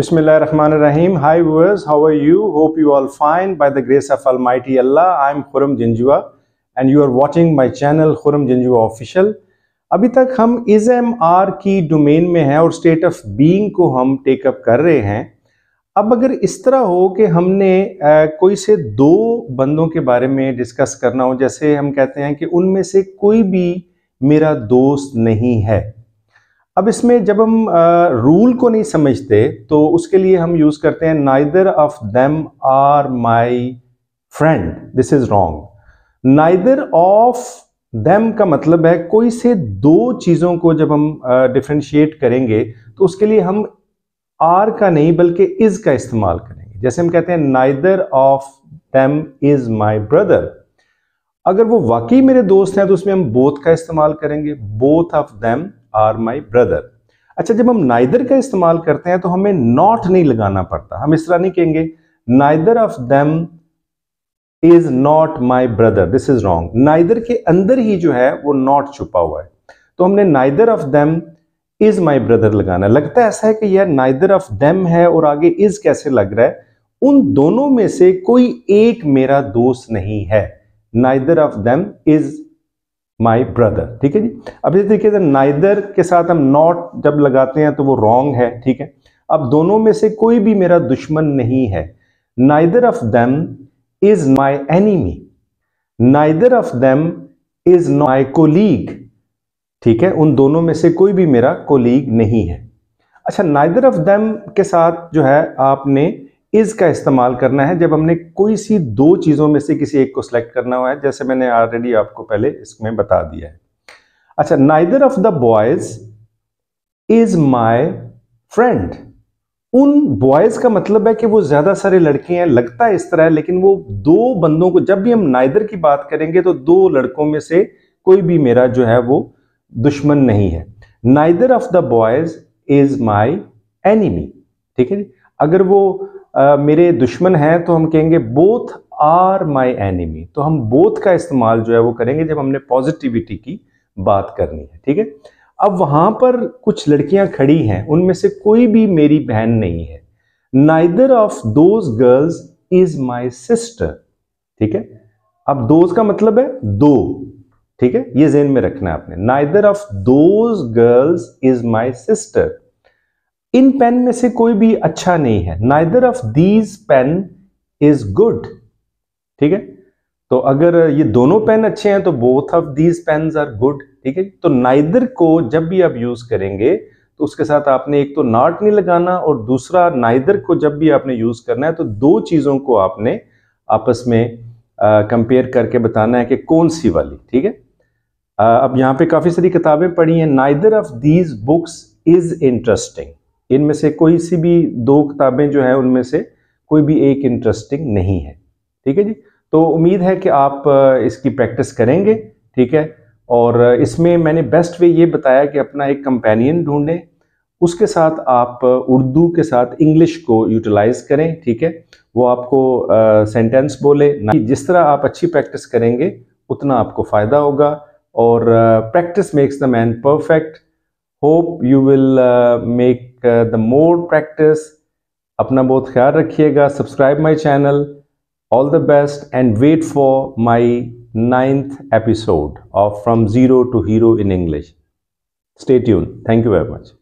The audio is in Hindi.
बिस्मिल रन viewers how are you hope you all fine by the grace of अल Allah I am Khurram Janjua and you are watching my channel Khurram Janjua official अभी तक हम इज एम आर की डोमेन में हैं और स्टेट ऑफ बीइंग को हम टेकअप कर रहे हैं अब अगर इस तरह हो कि हमने कोई से दो बंदों के बारे में डिस्कस करना हो जैसे हम कहते हैं कि उनमें से कोई भी मेरा दोस्त नहीं है अब इसमें जब हम रूल को नहीं समझते तो उसके लिए हम यूज़ करते हैं neither of them are my friend this is wrong neither of them का मतलब है कोई से दो चीज़ों को जब हम डिफ्रेंशिएट करेंगे तो उसके लिए हम आर का नहीं बल्कि इज का इस्तेमाल करेंगे जैसे हम कहते हैं neither of them is my brother अगर वो वाकई मेरे दोस्त हैं तो उसमें हम बोथ का इस्तेमाल करेंगे both of them are my brother अच्छा जब हम नाइदर का इस्तेमाल करते हैं तो हमें नॉट नहीं लगाना पड़ता हम इस तरह नहीं कहेंगे neither of them is not my brother this is wrong neither के अंदर ही जो है वो नॉट छुपा हुआ है तो हमने neither of them is my brother लगाना लगता है ऐसा है कि यह नाइदर ऑफ देम है और आगे इज कैसे लग रहा है उन दोनों में से कोई एक मेरा दोस्त नहीं है neither of them is my brother ठीक है जी अब इसी तरीके से नाइदर के साथ हम नॉट जब लगाते हैं तो वो रॉन्ग है ठीक है अब दोनों में से कोई भी मेरा दुश्मन नहीं है neither of them is my enemy neither of them is my colleague ठीक है उन दोनों में से कोई भी मेरा कोलीग नहीं है अच्छा नाइदर ऑफ दैम के साथ जो है आपने इज़ का इस्तेमाल करना है जब हमने कोई सी दो चीज़ों में से किसी एक को सिलेक्ट करना हुआ है जैसे मैंने ऑलरेडी आपको पहले इसमें बता दिया है अच्छा neither of the boys is my friend उन बॉयज का मतलब है कि वो ज्यादा सारे लड़के हैं लगता है इस तरह है लेकिन वो दो बंदों को जब भी हम नाइदर की बात करेंगे तो दो लड़कों में से कोई भी मेरा जो है वो दुश्मन नहीं है neither of the boys is my enemy ठीक है अगर वो मेरे दुश्मन हैं तो हम कहेंगे बोथ आर माई एनिमी तो हम बोथ का इस्तेमाल जो है वो करेंगे जब हमने पॉजिटिविटी की बात करनी है ठीक है अब वहां पर कुछ लड़कियां खड़ी हैं उनमें से कोई भी मेरी बहन नहीं है neither of those girls is my sister ठीक है अब दोज का मतलब है दो ठीक है ये जेन में रखना है आपने neither of those girls is my sister इन पेन में से कोई भी अच्छा नहीं है neither of these pen is good ठीक है तो अगर ये दोनों पेन अच्छे हैं तो both of these pen are good ठीक है तो नाइदर को जब भी आप यूज करेंगे तो उसके साथ आपने एक तो नाट नहीं लगाना और दूसरा नाइदर को जब भी आपने यूज करना है तो दो चीजों को आपने आपस में कंपेयर करके बताना है कि कौन सी वाली ठीक है अब यहां पे काफी सारी किताबें पढ़ी हैं neither of these books is interesting इनमें से कोई सी भी दो किताबें जो हैं उनमें से कोई भी एक इंटरेस्टिंग नहीं है ठीक है जी तो उम्मीद है कि आप इसकी प्रैक्टिस करेंगे ठीक है और इसमें मैंने बेस्ट वे ये बताया कि अपना एक कंपेनियन ढूंढें उसके साथ आप उर्दू के साथ इंग्लिश को यूटिलाइज करें ठीक है वो आपको सेंटेंस बोले जिस तरह आप अच्छी प्रैक्टिस करेंगे उतना आपको फ़ायदा होगा और practice makes the man perfect hope you will make the more practice अपना बहुत ख्याल रखिएगा subscribe my channel all the best and wait for my ninth episode of from zero to hero in English stay tune thank you very much